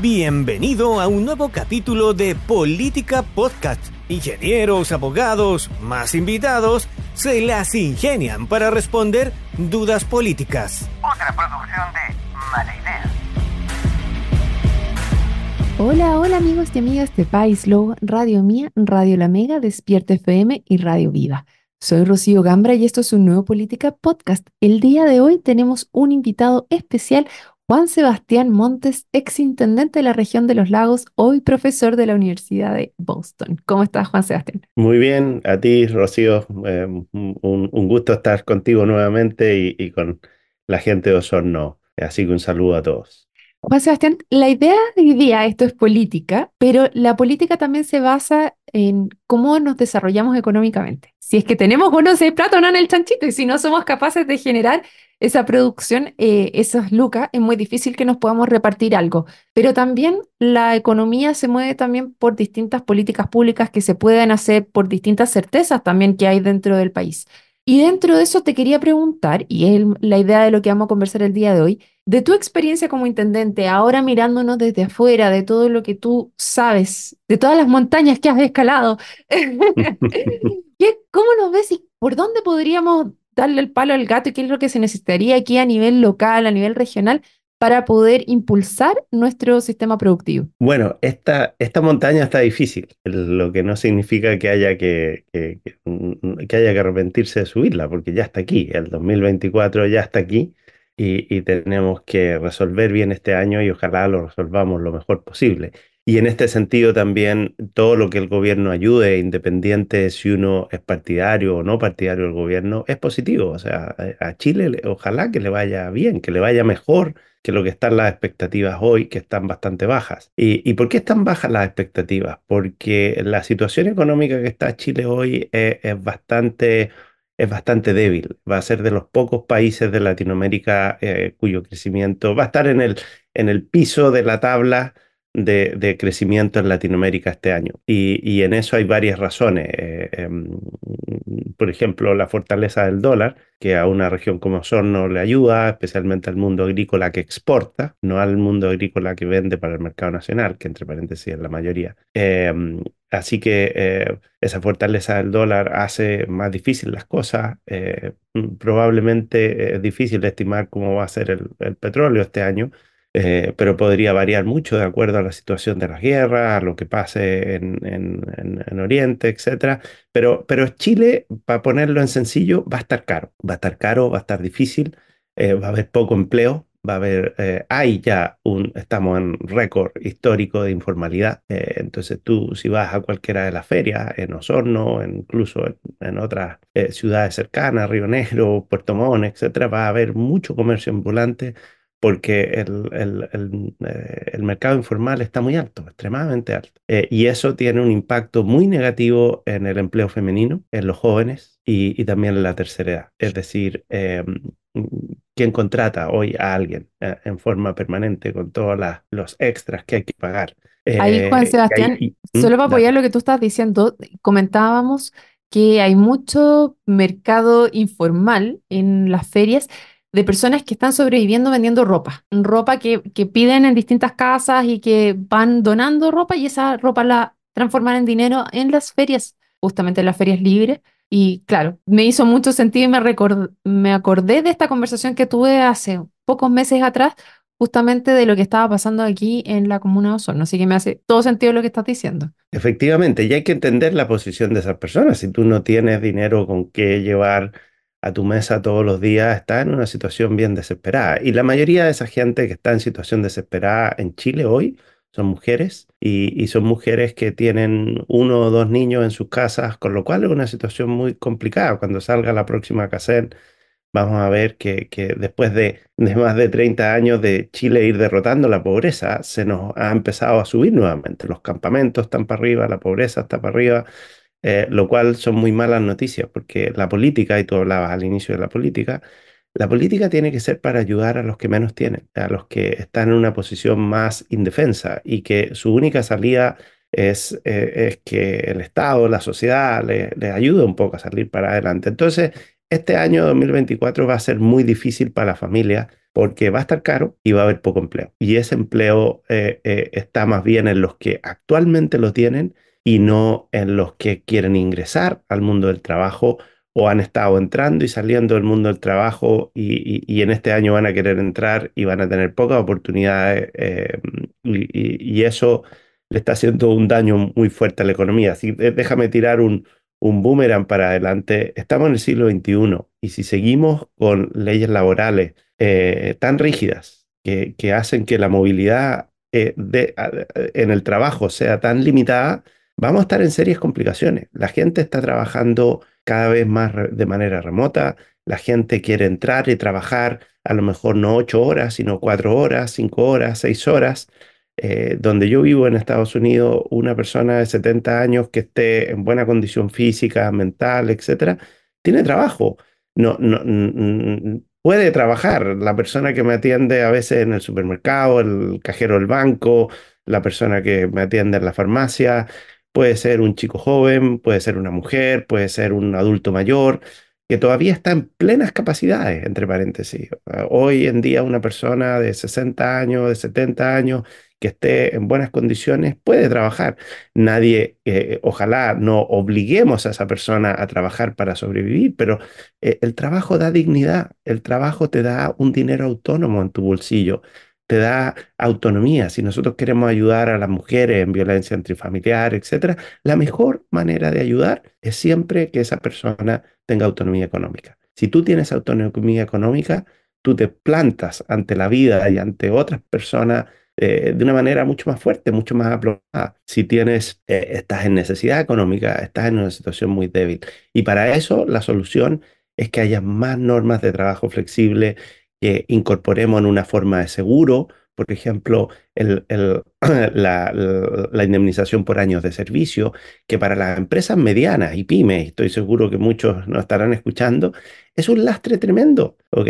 Bienvenido a un nuevo capítulo de Política Podcast. Ingenieros, abogados, más invitados, se las ingenian para responder dudas políticas. Otra producción de Mala Idea. Hola, hola amigos y amigas de País Low, Radio Mía, Radio La Mega, Despierta FM y Radio Viva. Soy Rocío Gambra y esto es un nuevo Política Podcast. El día de hoy tenemos un invitado especial, Juan Sebastián Montes, ex intendente de la región de los lagos, hoy profesor de la Universidad de Boston. ¿Cómo estás, Juan Sebastián? Muy bien, a ti, Rocío. Eh, un, gusto estar contigo nuevamente y, y con la gente de Osorno. Así que un saludo a todos. Juan Sebastián, la idea de hoy día, esto es política, pero la política también se basa en cómo nos desarrollamos económicamente. Si es que tenemos buenos no platos en el chanchito y si no somos capaces de generar esa producción, eh, esas lucas, es muy difícil que nos podamos repartir algo. Pero también la economía se mueve también por distintas políticas públicas que se pueden hacer, por distintas certezas también que hay dentro del país. Y dentro de eso te quería preguntar, y es la idea de lo que vamos a conversar el día de hoy, de tu experiencia como intendente, ahora mirándonos desde afuera, de todo lo que tú sabes, de todas las montañas que has escalado, ¿Qué, ¿cómo nos ves y por dónde podríamos darle el palo al gato y qué es lo que se necesitaría aquí a nivel local, a nivel regional, para poder impulsar nuestro sistema productivo? Bueno, esta, esta montaña está difícil, lo que no significa que haya que, que, mm, que haya que arrepentirse de subirla, porque ya está aquí, el 2024 ya está aquí y, y tenemos que resolver bien este año y ojalá lo resolvamos lo mejor posible. Y en este sentido también todo lo que el gobierno ayude, independiente si uno es partidario o no partidario del gobierno, es positivo. O sea, a Chile ojalá que le vaya bien, que le vaya mejor que lo que están las expectativas hoy, que están bastante bajas. ¿Y, y por qué están bajas las expectativas? Porque la situación económica que está Chile hoy eh, es, bastante es bastante débil. Va a ser de los pocos países de Latinoamérica eh, cuyo crecimiento va a estar en el, en el piso de la tabla de, crecimiento en Latinoamérica este año. Y, en eso hay varias razones. Eh, em, por ejemplo, la fortaleza del dólar, que a una región como Osorno le ayuda, especialmente al mundo agrícola que exporta, no al mundo agrícola que vende para el mercado nacional, que entre paréntesis es la mayoría. Em, así que eh, esa fortaleza del dólar hace más difícil las cosas. Eh, probablemente es difícil estimar cómo va a ser el petróleo este año, eh, pero podría variar mucho de acuerdo a la situación de las guerras, a lo que pase en, en, Oriente, etc. Pero, pero Chile, para ponerlo en sencillo, va a estar caro, va a estar caro, va a estar difícil, eh, va a haber poco empleo, va a haber, eh, hay ya un, estamos en récord histórico de informalidad, eh, entonces tú si vas a cualquiera de las ferias, en Osorno, incluso en, otras ciudades cercanas, Río Negro, Puerto Montt, etcétera, va a haber mucho comercio ambulante, porque el, el, eh, el, mercado informal está muy alto, extremadamente alto. Eh, y eso tiene un impacto muy negativo en el empleo femenino, en los jóvenes y, también en la tercera edad. Es decir, eh, ¿quién contrata hoy a alguien en forma permanente con todos los extras que hay que pagar. ahí, Juan Sebastián, solo ¿Mm? para apoyar lo que tú estás diciendo, comentábamos que hay mucho mercado informal en las ferias de personas que están sobreviviendo vendiendo ropa, ropa que, piden en distintas casas y que van donando ropa y esa ropa la transforman en dinero en las ferias, justamente en las ferias libres. Y claro, me hizo mucho sentido y me, me acordé de esta conversación que tuve hace pocos meses atrás, justamente de lo que estaba pasando aquí en la comuna de Osorno. Así que me hace todo sentido lo que estás diciendo. Efectivamente, y hay que entender la posición de esas personas. Si tú no tienes dinero con qué llevar a tu mesa todos los días está en una situación bien desesperada. Y la mayoría de esa gente que está en situación desesperada en Chile hoy son mujeres y, son mujeres que tienen uno o dos niños en sus casas, con lo cual es una situación muy complicada. Cuando salga la próxima CACEN, vamos a ver que, después de, de, más de 30 años de Chile ir derrotando la pobreza, se nos ha empezado a subir nuevamente. Los campamentos están para arriba, la pobreza está para arriba, eh, lo cual son muy malas noticias, porque la política, y tú hablabas al inicio de la política, la política tiene que ser para ayudar a los que menos tienen, a los que están en una posición más indefensa y que su única salida es, eh, es que el Estado, la sociedad, les le ayude un poco a salir para adelante. Entonces, este año 2024 va a ser muy difícil para la familia porque va a estar caro y va a haber poco empleo. Y ese empleo eh, está más bien en los que actualmente lo tienen y no en los que quieren ingresar al mundo del trabajo o han estado entrando y saliendo del mundo del trabajo y, en este año van a querer entrar y van a tener pocas oportunidades eh, y, eso le está haciendo un daño muy fuerte a la economía. Así déjame tirar un, boomerang para adelante. Estamos en el siglo XXI y si seguimos con leyes laborales eh, tan rígidas que, hacen que la movilidad eh, en el trabajo sea tan limitada, vamos a estar en serias complicaciones. La gente está trabajando cada vez más de manera remota, la gente quiere entrar y trabajar a lo mejor no ocho horas, sino cuatro horas, cinco horas, seis horas. Eh, donde yo vivo en Estados Unidos, una persona de 70 años que esté en buena condición física, mental, etcétera, tiene trabajo. puede trabajar. La persona que me atiende a veces en el supermercado, el cajero del banco, la persona que me atiende en la farmacia, Puede ser un chico joven, puede ser una mujer, puede ser un adulto mayor, que todavía está en plenas capacidades, entre paréntesis. Ah, hoy en día una persona de 60 años, de 70 años, que esté en buenas condiciones, puede trabajar. Nadie, eh, ojalá no obliguemos a esa persona a trabajar para sobrevivir, pero eh, el trabajo da dignidad, el trabajo te da un dinero autónomo en tu bolsillo, te da autonomía. Si nosotros queremos ayudar a las mujeres en violencia antifamiliar, etcétera, la mejor manera de ayudar es siempre que esa persona tenga autonomía económica. Si tú tienes autonomía económica, tú te plantas ante la vida y ante otras personas eh, de una manera mucho más fuerte, mucho más aplomada. Si tienes, eh, estás en necesidad económica, estás en una situación muy débil. Y para eso la solución es que haya más normas de trabajo flexible, que incorporemos en una forma de seguro, por ejemplo, la, indemnización por años de servicio, que para las empresas medianas y pymes, estoy seguro que muchos nos estarán escuchando, es un lastre tremendo, ¿ok?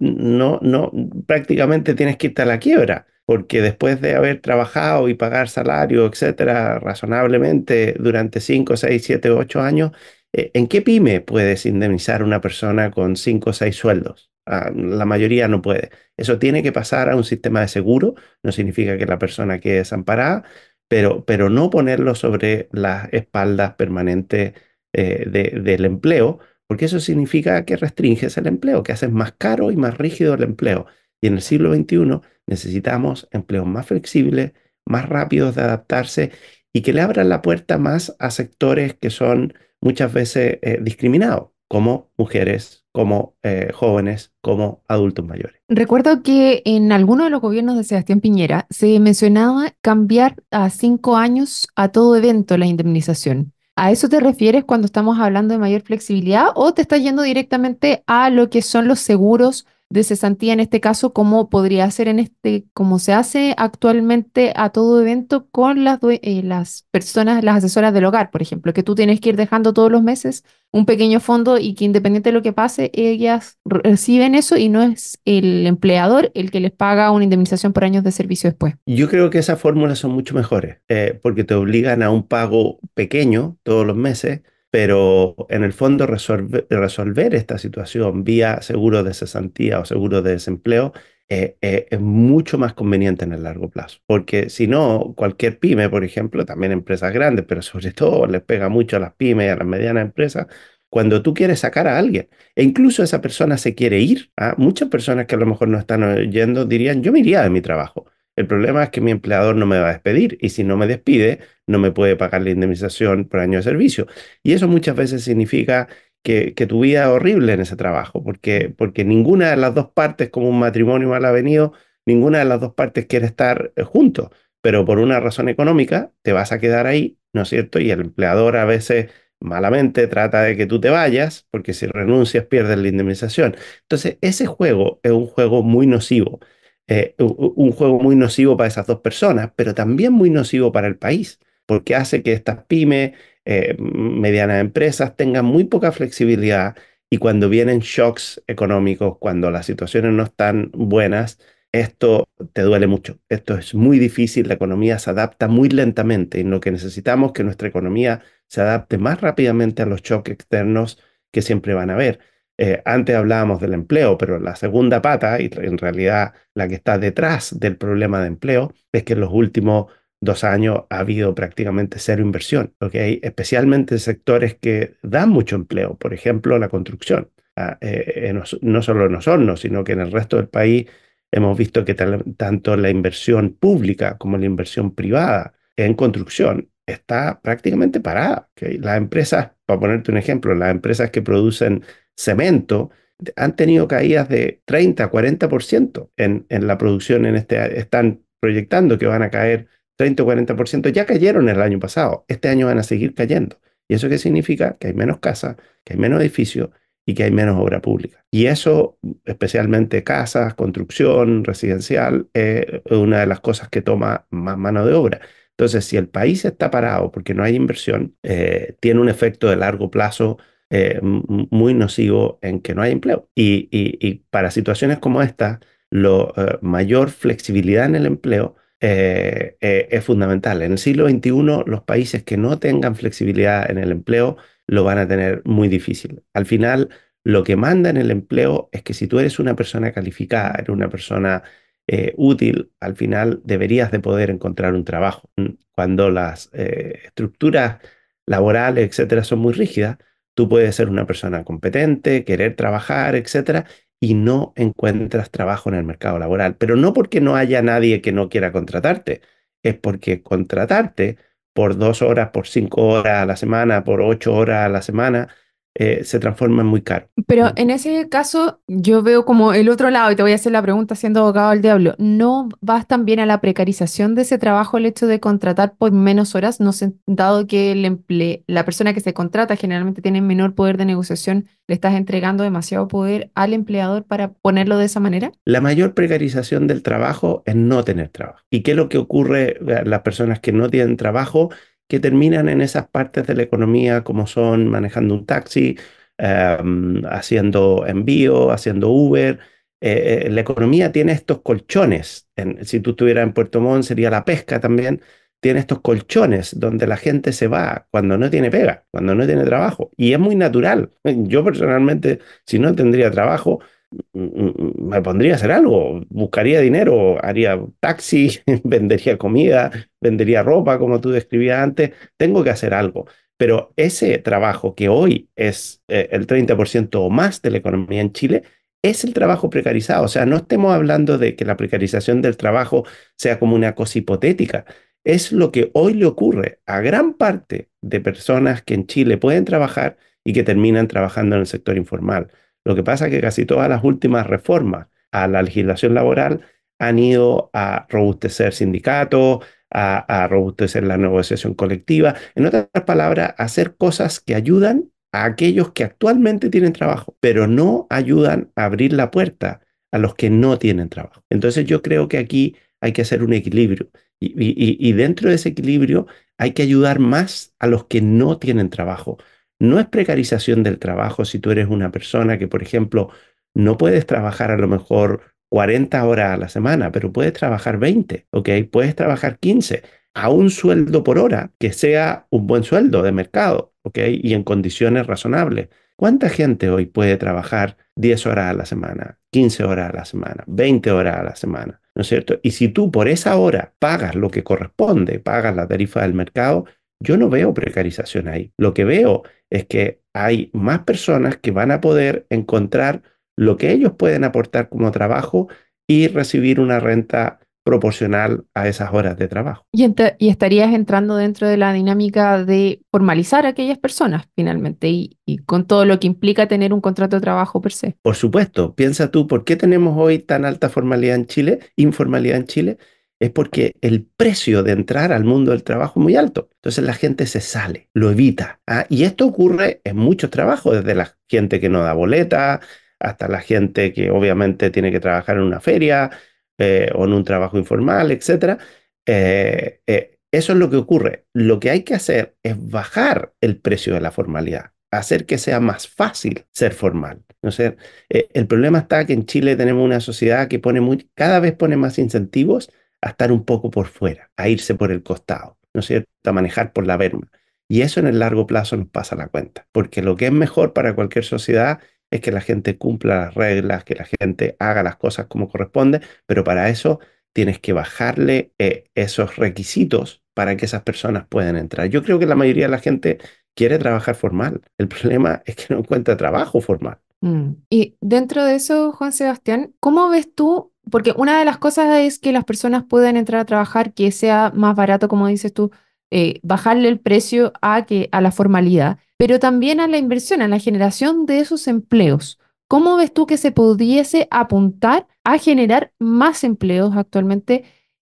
No, no, prácticamente tienes que irte a la quiebra, porque después de haber trabajado y pagar salario, etcétera, razonablemente durante 5, 6, 7, 8 años, eh, ¿en qué pyme puedes indemnizar a una persona con 5 o 6 sueldos? Ah, la mayoría no puede. Eso tiene que pasar a un sistema de seguro, no significa que la persona quede desamparada, pero, pero no ponerlo sobre las espaldas permanentes eh, del empleo, porque eso significa que restringes el empleo, que haces más caro y más rígido el empleo. Y en el siglo XXI necesitamos empleos más flexibles, más rápidos de adaptarse y que le abran la puerta más a sectores que son muchas veces eh, discriminados como mujeres, como eh, jóvenes, como adultos mayores. Recuerdo que en alguno de los gobiernos de Sebastián Piñera se mencionaba cambiar a cinco años a todo evento la indemnización. ¿A eso te refieres cuando estamos hablando de mayor flexibilidad o te estás yendo directamente a lo que son los seguros de cesantía en este caso, como podría ser en este, como se hace actualmente a todo evento con las, eh, las personas, las asesoras del hogar, por ejemplo, que tú tienes que ir dejando todos los meses un pequeño fondo y que independiente de lo que pase, ellas reciben eso y no es el empleador el que les paga una indemnización por años de servicio después. Yo creo que esas fórmulas son mucho mejores eh, porque te obligan a un pago pequeño todos los meses pero en el fondo resolver, esta situación vía seguro de cesantía o seguro de desempleo eh, eh, es mucho más conveniente en el largo plazo, porque si no, cualquier pyme, por ejemplo, también empresas grandes, pero sobre todo les pega mucho a las pymes y a las medianas empresas, cuando tú quieres sacar a alguien, e incluso esa persona se quiere ir, a ¿ah? muchas personas que a lo mejor no están oyendo dirían, yo me iría de mi trabajo, el problema es que mi empleador no me va a despedir y si no me despide, no me puede pagar la indemnización por año de servicio. Y eso muchas veces significa que, tu vida es horrible en ese trabajo, porque, porque ninguna de las dos partes, como un matrimonio mal avenido, ninguna de las dos partes quiere estar eh, juntos, pero por una razón económica te vas a quedar ahí, ¿no es cierto? Y el empleador a veces malamente trata de que tú te vayas, porque si renuncias pierdes la indemnización. Entonces, ese juego es un juego muy nocivo eh, un juego muy nocivo para esas dos personas, pero también muy nocivo para el país, porque hace que estas pymes, eh, medianas empresas, tengan muy poca flexibilidad y cuando vienen shocks económicos, cuando las situaciones no están buenas, esto te duele mucho, esto es muy difícil, la economía se adapta muy lentamente y lo que necesitamos es que nuestra economía se adapte más rápidamente a los shocks externos que siempre van a haber. Eh, antes hablábamos del empleo, pero la segunda pata, y en realidad la que está detrás del problema de empleo, es que en los últimos dos años ha habido prácticamente cero inversión, ¿okay? especialmente en sectores que dan mucho empleo, por ejemplo, la construcción. Ah, eh, en, eh, no solo en Osorno, sino que en el resto del país hemos visto que tanto la inversión pública como la inversión privada en construcción está prácticamente parada. Las empresas, para ponerte un ejemplo, las empresas que producen cemento, han tenido caídas de 30, 40% en, en la producción en este Están proyectando que van a caer 30 o 40%. Ya cayeron el año pasado. Este año van a seguir cayendo. ¿Y eso qué significa? Que hay menos casas, que hay menos edificios y que hay menos obra pública. Y eso, especialmente casas, construcción, residencial, eh, es una de las cosas que toma más mano de obra. Entonces, si el país está parado porque no hay inversión, eh, tiene un efecto de largo plazo eh, muy nocivo en que no hay empleo. Y, para situaciones como esta, la eh, mayor flexibilidad en el empleo eh, es fundamental. En el siglo XXI, los países que no tengan flexibilidad en el empleo lo van a tener muy difícil. Al final, lo que manda en el empleo es que si tú eres una persona calificada, una persona útil, al final deberías de poder encontrar un trabajo. Cuando las estructuras laborales, etcétera, son muy rígidas, Tú puedes ser una persona competente, querer trabajar, etcétera, y no encuentras trabajo en el mercado laboral. Pero no porque no haya nadie que no quiera contratarte, es porque contratarte por dos horas, por cinco horas a la semana, por ocho horas a la semana, eh, se transforma en muy caro. Pero en ese caso yo veo como el otro lado, y te voy a hacer la pregunta siendo abogado al diablo, ¿no vas también a la precarización de ese trabajo el hecho de contratar por menos horas, no dado que el la persona que se contrata generalmente tiene menor poder de negociación, le estás entregando demasiado poder al empleador para ponerlo de esa manera? La mayor precarización del trabajo es no tener trabajo. ¿Y qué es lo que ocurre a eh, las personas que no tienen trabajo? que terminan en esas partes de la economía como son manejando un taxi, em, haciendo envío, haciendo Uber. Eh, eh, la economía tiene estos colchones. si tú estuvieras en Puerto Montt sería la pesca también. Tiene estos colchones donde la gente se va cuando no tiene pega, cuando no tiene trabajo. Y es muy natural. Yo personalmente, si no tendría trabajo, me pondría a hacer algo, buscaría dinero, haría taxi, vendería comida, vendería ropa, como tú describías antes, tengo que hacer algo. Pero ese trabajo que hoy es eh, el 30% o más de la economía en Chile, es el trabajo precarizado. O sea, no estemos hablando de que la precarización del trabajo sea como una cosa hipotética. Es lo que hoy le ocurre a gran parte de personas que en Chile pueden trabajar y que terminan trabajando en el sector informal. Lo que pasa es que casi todas las últimas reformas a la legislación laboral han ido a robustecer sindicatos, a, robustecer la negociación colectiva, en otras palabras, hacer cosas que ayudan a aquellos que actualmente tienen trabajo, pero no ayudan a abrir la puerta a los que no tienen trabajo. Entonces yo creo que aquí hay que hacer un equilibrio y dentro de ese equilibrio hay que ayudar más a los que no tienen trabajo, no es precarización del trabajo si tú eres una persona que, por ejemplo, no puedes trabajar a lo mejor 40 horas a la semana, pero puedes trabajar 20, ¿ok? Puedes trabajar 15 a un sueldo por hora que sea un buen sueldo de mercado, ¿ok? Y en condiciones razonables. ¿Cuánta gente hoy puede trabajar 10 horas a la semana, 15 horas a la semana, 20 horas a la semana? ¿No es cierto? Y si tú por esa hora pagas lo que corresponde, pagas la tarifa del mercado, yo no veo precarización ahí. Lo que veo es que hay más personas que van a poder encontrar lo que ellos pueden aportar como trabajo y recibir una renta proporcional a esas horas de trabajo. Y, estarías entrando dentro de la dinámica de formalizar a aquellas personas finalmente y, y, con todo lo que implica tener un contrato de trabajo per se. Por supuesto, piensa tú, ¿por qué tenemos hoy tan alta formalidad en Chile, informalidad en Chile? es porque el precio de entrar al mundo del trabajo es muy alto. Entonces la gente se sale, lo evita. ¿ah? Y esto ocurre en muchos trabajos, desde la gente que no da boleta, hasta la gente que obviamente tiene que trabajar en una feria eh, o en un trabajo informal, etc. Eh, eh, eso es lo que ocurre. Lo que hay que hacer es bajar el precio de la formalidad hacer que sea más fácil ser formal. ¿no? sé, el problema está que en Chile tenemos una sociedad que pone muy, cada vez pone más incentivos a estar un poco por fuera, a irse por el costado, ¿no es cierto? A manejar por la verma. Y eso en el largo plazo nos pasa la cuenta, porque lo que es mejor para cualquier sociedad es que la gente cumpla las reglas, que la gente haga las cosas como corresponde, pero para eso tienes que bajarle eh, esos requisitos para que esas personas puedan entrar. Yo creo que la mayoría de la gente quiere trabajar formal. El problema es que no encuentra trabajo formal. Mm. Y dentro de eso, Juan Sebastián, ¿cómo ves tú porque una de las cosas es que las personas puedan entrar a trabajar que sea más barato, como dices tú, eh, bajarle el precio a, que, a la formalidad, pero también a la inversión, a la generación de esos empleos. ¿Cómo ves tú que se pudiese apuntar a generar más empleos actualmente?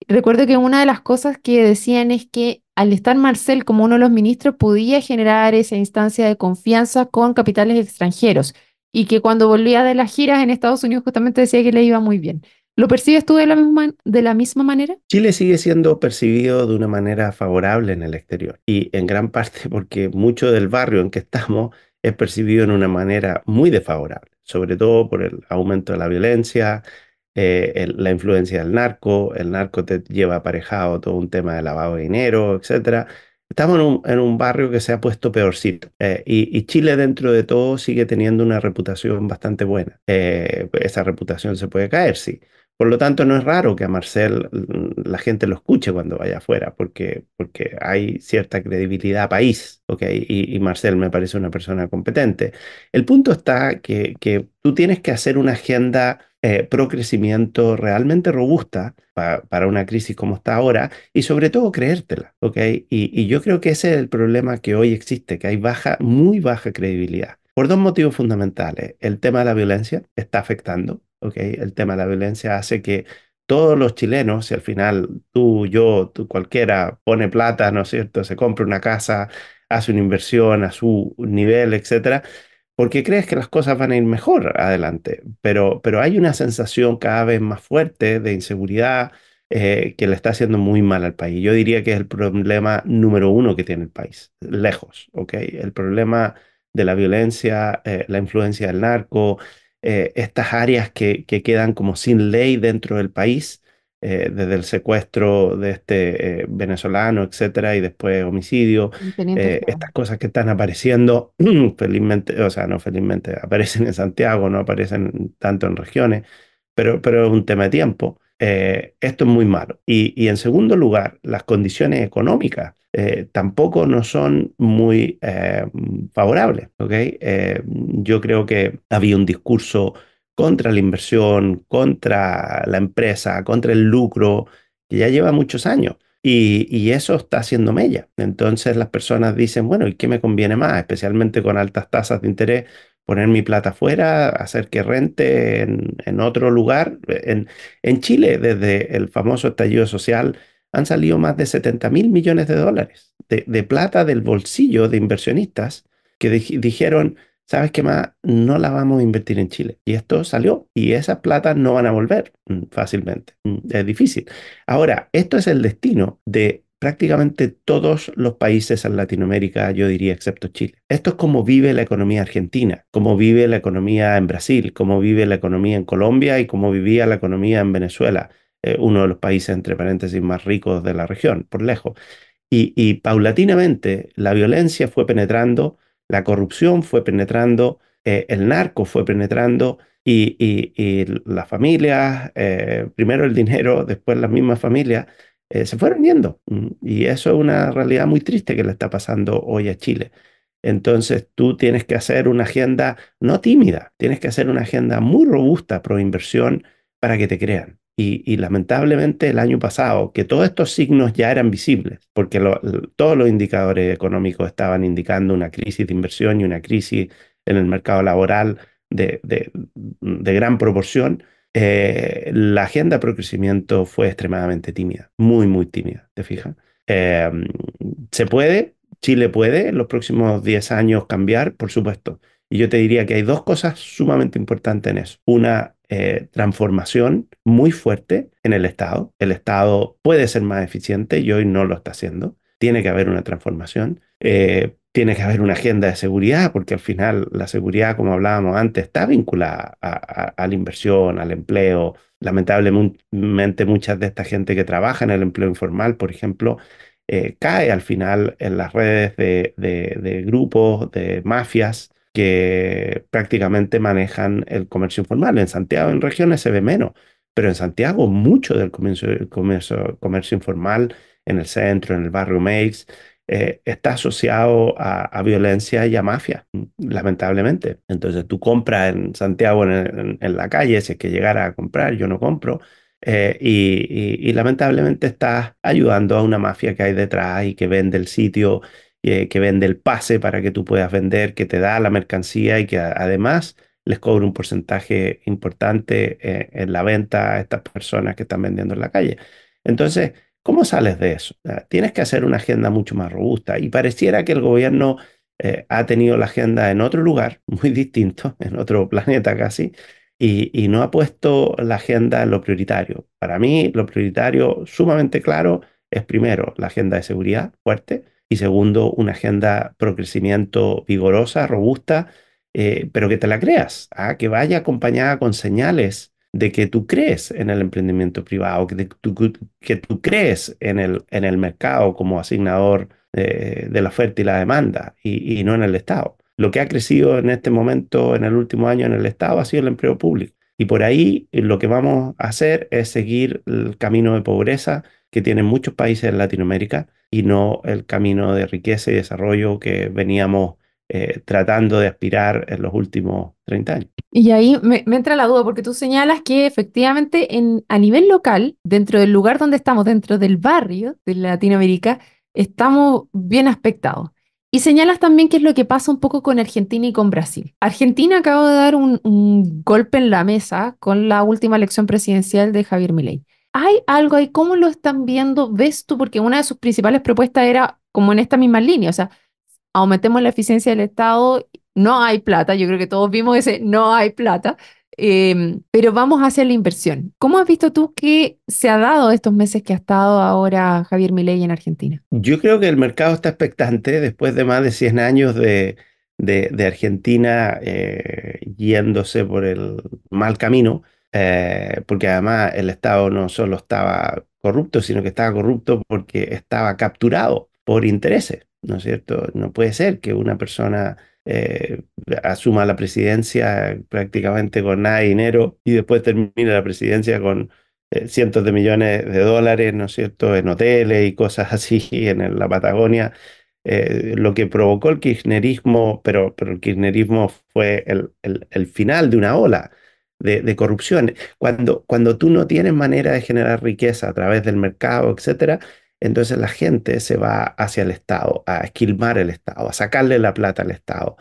Recuerdo que una de las cosas que decían es que al estar Marcel como uno de los ministros podía generar esa instancia de confianza con capitales extranjeros y que cuando volvía de las giras en Estados Unidos justamente decía que le iba muy bien. ¿Lo percibes tú de la, misma, de la misma manera? Chile sigue siendo percibido de una manera favorable en el exterior y en gran parte porque mucho del barrio en que estamos es percibido en una manera muy desfavorable, sobre todo por el aumento de la violencia, eh, la influencia del narco, el narco te lleva aparejado todo un tema de lavado de dinero, etcétera. Estamos en un, en un, barrio que se ha puesto peorcito eh, y, y, Chile dentro de todo sigue teniendo una reputación bastante buena. Eh, esa reputación se puede caer, sí, por lo tanto, no es raro que a Marcel mm, la gente lo escuche cuando vaya afuera, porque, porque hay cierta credibilidad país, ¿ok? Y, Marcel me parece una persona competente. El punto está que, que tú tienes que hacer una agenda eh, pro crecimiento realmente robusta para una crisis como está ahora y sobre todo creértela, ¿ok? Y, y yo creo que ese es el problema que hoy existe, que hay baja, muy baja credibilidad. Por dos motivos fundamentales. El tema de la violencia está afectando ¿okay? El tema de la violencia hace que todos los chilenos, si al final tú, yo, tú, cualquiera pone plata, ¿no es cierto?, se compra una casa, hace una inversión a su nivel, etcétera, porque crees que las cosas van a ir mejor adelante, pero, pero hay una sensación cada vez más fuerte de inseguridad eh, que le está haciendo muy mal al país. Yo diría que es el problema número uno que tiene el país, lejos, ¿ok? El problema de la violencia, eh, la influencia del narco, eh, estas áreas que, que, quedan como sin ley dentro del país, eh, desde el secuestro de este eh, venezolano, etcétera, y después homicidio, estas cosas que están apareciendo, felizmente, o sea, no felizmente, aparecen en Santiago, no aparecen tanto en regiones, pero, pero es un tema de tiempo. Eh, esto es muy malo. Y, en segundo lugar, las condiciones económicas eh, tampoco no son muy eh, favorables. yo creo que había un discurso contra la inversión, contra la empresa, contra el lucro, que ya lleva muchos años. Y, y, eso está haciendo mella. Entonces las personas dicen, bueno, ¿y qué me conviene más? Especialmente con altas tasas de interés, poner mi plata fuera, hacer que rente en, otro lugar. En, Chile, desde el famoso estallido social, han salido más de 70 mil millones de dólares de, plata del bolsillo de inversionistas que dijeron, ¿sabes qué más? No la vamos a invertir en Chile. Y esto salió y esas plata no van a volver mm, fácilmente. Mm, es difícil. Ahora, esto es el destino de prácticamente todos los países en Latinoamérica, yo diría, excepto Chile. Esto es como vive la economía argentina, como vive la economía en Brasil, como vive la economía en Colombia y como vivía la economía en Venezuela, eh, uno de los países, entre paréntesis, más ricos de la región, por lejos. Y, paulatinamente la violencia fue penetrando, la corrupción fue penetrando, eh, el narco fue penetrando. Y, las familias, eh, primero el dinero, después las mismas familias, eh, se fueron yendo. Mm, y eso es una realidad muy triste que le está pasando hoy a Chile. Entonces tú tienes que hacer una agenda no tímida, tienes que hacer una agenda muy robusta pro inversión para que te crean. Y, lamentablemente el año pasado, que todos estos signos ya eran visibles, porque todos los indicadores económicos estaban indicando una crisis de inversión y una crisis en el mercado laboral de gran proporción, eh, la agenda pro crecimiento fue extremadamente tímida, muy, muy tímida, ¿te fijas? Eh, ¿Se puede? ¿Chile puede en los próximos 10 años cambiar? Por supuesto. Y yo te diría que hay dos cosas sumamente importantes en eso. Una, eh, transformación muy fuerte en el Estado. El Estado puede ser más eficiente y hoy no lo está haciendo. Tiene que haber una transformación tiene que haber una agenda de seguridad, porque al final la seguridad, como hablábamos antes, está vinculada a, la inversión, al empleo. Lamentablemente muchas de esta gente que trabaja en el empleo informal, por ejemplo, eh, cae al final en las redes de, grupos, de mafias que prácticamente manejan el comercio informal. En Santiago, en regiones, se ve menos, pero en Santiago mucho del comercio, informal, en el centro, en el barrio Meix, eh, está asociado a, violencia y a mafia, lamentablemente. Entonces tú compras en Santiago en, la calle, si es que llegara a comprar, yo no compro. Eh, y, lamentablemente estás ayudando a una mafia que hay detrás y que vende el sitio, eh, que vende el pase para que tú puedas vender, que te da la mercancía y que además les cobra un porcentaje importante en la venta a estas personas que están vendiendo en la calle. Entonces, ¿Cómo sales de eso? tienes que hacer una agenda mucho más robusta y pareciera que el gobierno eh, ha tenido la agenda en otro lugar, muy distinto, en otro planeta casi, y, no ha puesto la agenda en lo prioritario. Para mí, lo prioritario sumamente claro es primero la agenda de seguridad fuerte y segundo una agenda pro crecimiento vigorosa, robusta, eh, pero que te la creas, ¿ah? que vaya acompañada con señales de que tú crees en el emprendimiento privado, que, tú, crees en el, mercado como asignador de, la oferta y la demanda y, no en el Estado. Lo que ha crecido en este momento, en el último año en el Estado, ha sido el empleo público. Y por ahí eh, lo que vamos a hacer es seguir el camino de pobreza que tienen muchos países en Latinoamérica y no el camino de riqueza y desarrollo que veníamos eh, tratando de aspirar en los últimos 30 años. Y ahí me, entra la duda, porque tú señalas que efectivamente en, a nivel local, dentro del lugar donde estamos, dentro del barrio de Latinoamérica, estamos bien aspectados. Y señalas también qué es lo que pasa un poco con Argentina y con Brasil. Argentina acaba de dar un, golpe en la mesa con la última elección presidencial de Javier Milei. ¿Hay algo ahí? ¿Cómo lo están viendo? ¿Ves tú? Porque una de sus principales propuestas era como en esta misma línea, o sea, aumentemos la eficiencia del Estado no hay plata, yo creo que todos vimos ese no hay plata, em, pero vamos hacia la inversión. ¿Cómo has visto tú que se ha dado estos meses que ha estado ahora Javier Milei en Argentina? Yo creo que el mercado está expectante después de más de 100 años de, Argentina eh, yéndose por el mal camino, eh, porque además el Estado no solo estaba corrupto, sino que estaba corrupto porque estaba capturado por intereses, ¿no es cierto? No puede ser que una persona eh, asuma la presidencia prácticamente con nada de dinero y después termina la presidencia con eh, cientos de millones de dólares, ¿no es cierto?, en hoteles y cosas así en la Patagonia. Eh, lo que provocó el kirchnerismo, pero, pero el kirchnerismo fue el, final de una ola de, de, corrupción. Cuando, cuando tú no tienes manera de generar riqueza a través del mercado, etcétera, entonces la gente se va hacia el Estado, a esquilmar el Estado, a sacarle la plata al Estado.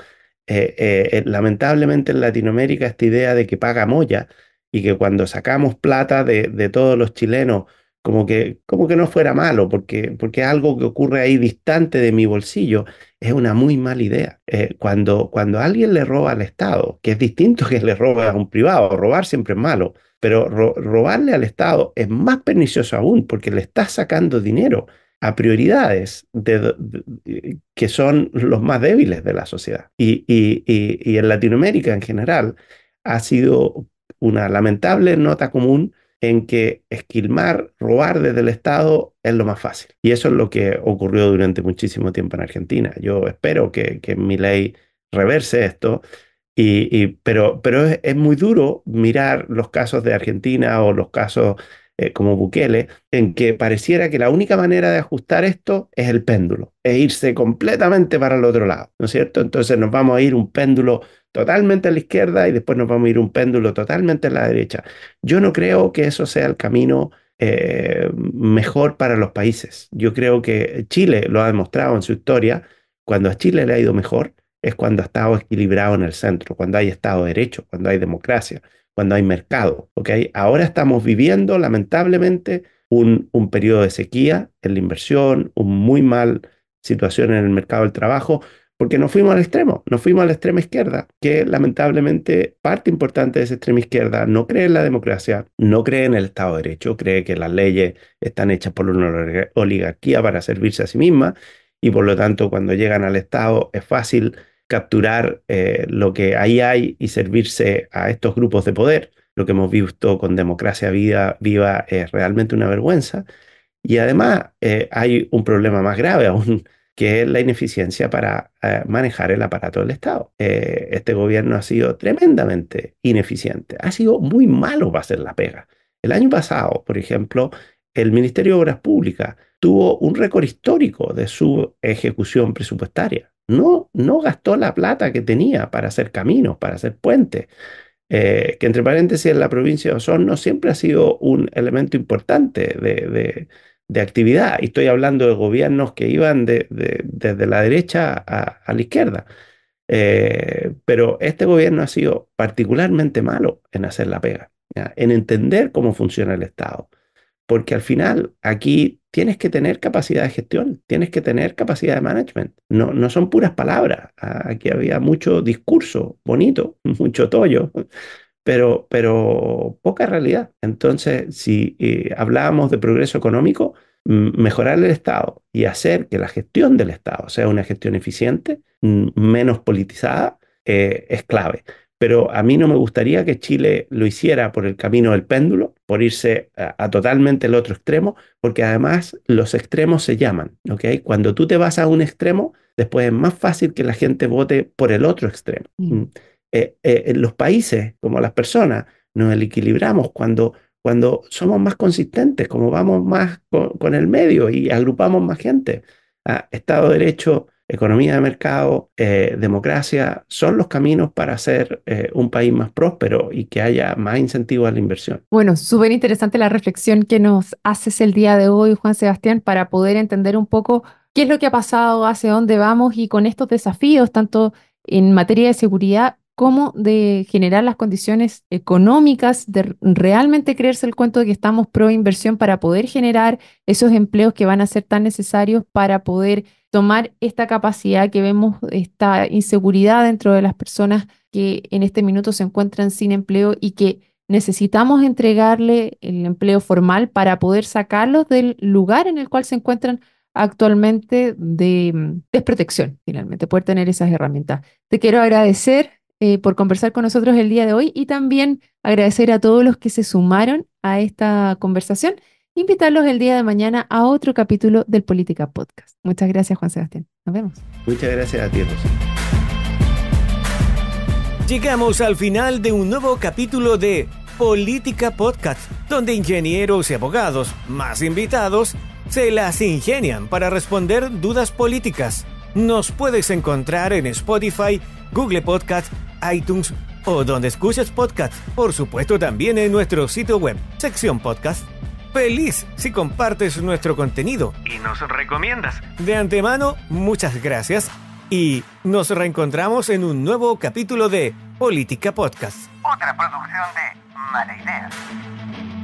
Eh, eh, eh, lamentablemente en Latinoamérica esta idea de que paga Moya y que cuando sacamos plata de, todos los chilenos, como que, como que no fuera malo, porque, porque algo que ocurre ahí distante de mi bolsillo es una muy mala idea. cuando, cuando alguien le roba al Estado, que es distinto que le roba a un privado, robar siempre es malo, pero robarle al Estado es más pernicioso aún porque le está sacando dinero a prioridades que son los más débiles de la sociedad. Y, en Latinoamérica en general ha sido una lamentable nota común en que esquilmar, robar desde el Estado es lo más fácil. Y eso es lo que ocurrió durante muchísimo tiempo en Argentina. Yo espero que, que mi ley reverse esto y, pero pero es, muy duro mirar los casos de Argentina o los casos eh, como Bukele, en que pareciera que la única manera de ajustar esto es el péndulo, es irse completamente para el otro lado, ¿no es cierto? Entonces nos vamos a ir un péndulo totalmente a la izquierda y después nos vamos a ir un péndulo totalmente a la derecha. Yo no creo que eso sea el camino eh, mejor para los países. Yo creo que Chile lo ha demostrado en su historia, cuando a Chile le ha ido mejor, es cuando ha estado equilibrado en el centro, cuando hay Estado de Derecho, cuando hay democracia, cuando hay mercado. Ahora estamos viviendo, lamentablemente, un, un periodo de sequía en la inversión, una muy mal situación en el mercado del trabajo, porque nos fuimos al extremo, nos fuimos a la extrema izquierda, que lamentablemente parte importante de esa extrema izquierda no cree en la democracia, no cree en el Estado de Derecho, cree que las leyes están hechas por una oligarquía para servirse a sí misma y por lo tanto cuando llegan al Estado es fácil capturar eh, lo que ahí hay y servirse a estos grupos de poder. Lo que hemos visto con democracia viva, viva es realmente una vergüenza. Y además eh, hay un problema más grave aún, que es la ineficiencia para eh, manejar el aparato del Estado. este gobierno ha sido tremendamente ineficiente, ha sido muy malo va a ser la pega. El año pasado, por ejemplo, el Ministerio de Obras Públicas tuvo un récord histórico de su ejecución presupuestaria no, gastó la plata que tenía para hacer caminos, para hacer puentes. Eh, que entre paréntesis en la provincia de Osorno siempre ha sido un elemento importante de, actividad. Y estoy hablando de gobiernos que iban desde la derecha a, la izquierda. Eh, pero este gobierno ha sido particularmente malo en hacer la pega, en entender cómo funciona el Estado. Porque al final aquí tienes que tener capacidad de gestión, tienes que tener capacidad de management. No, no son puras palabras. Aquí había mucho discurso bonito, mucho tollo, pero, pero poca realidad. Entonces, si eh, hablábamos de progreso económico, mejorar el Estado y hacer que la gestión del Estado sea una gestión eficiente, menos politizada, eh, es clave pero a mí no me gustaría que Chile lo hiciera por el camino del péndulo, por irse a, totalmente el otro extremo, porque además los extremos se llaman, ¿ok? Cuando tú te vas a un extremo, después es más fácil que la gente vote por el otro extremo. Mm. Eh, eh, los países, como las personas, nos equilibramos cuando, cuando somos más consistentes, como vamos más con, el medio y agrupamos más gente. Ah, Estado de Derecho Economía de mercado, eh, democracia, son los caminos para hacer eh, un país más próspero y que haya más incentivo a la inversión. Bueno, súper interesante la reflexión que nos haces el día de hoy, Juan Sebastián, para poder entender un poco qué es lo que ha pasado, hacia dónde vamos y con estos desafíos, tanto en materia de seguridad como de generar las condiciones económicas, de realmente creerse el cuento de que estamos pro inversión para poder generar esos empleos que van a ser tan necesarios para poder tomar esta capacidad que vemos, esta inseguridad dentro de las personas que en este minuto se encuentran sin empleo y que necesitamos entregarle el empleo formal para poder sacarlos del lugar en el cual se encuentran actualmente de mm, desprotección, finalmente, poder tener esas herramientas. Te quiero agradecer eh, por conversar con nosotros el día de hoy y también agradecer a todos los que se sumaron a esta conversación invitarlos el día de mañana a otro capítulo del Política Podcast. Muchas gracias, Juan Sebastián. Nos vemos. Muchas gracias a ti, Llegamos al final de un nuevo capítulo de Política Podcast, donde ingenieros y abogados, más invitados, se las ingenian para responder dudas políticas. Nos puedes encontrar en Spotify, Google Podcast, iTunes o donde escuches podcast. Por supuesto, también en nuestro sitio web, sección podcast feliz si compartes nuestro contenido y nos recomiendas. De antemano, muchas gracias y nos reencontramos en un nuevo capítulo de Política Podcast. Otra producción de Mala Idea.